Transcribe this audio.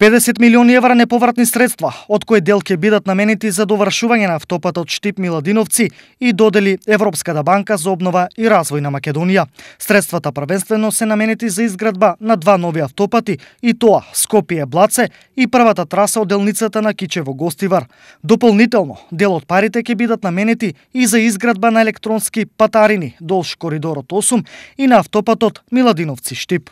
50 милиони евра неповратни средства, од кои дел ќе бидат наменети за довршување на автопатот Штип Миладиновци и додели Европската банка за обнова и развој на Македонија. Средствата првенствено се наменети за изградба на два нови автопати и тоа Скопје Блаце и првата траса од делницата на Кичево Гостивар. Дополнително, дел од парите ќе бидат наменети и за изградба на електронски патарини долж коридорот 8 и на автопатот Миладиновци Штип.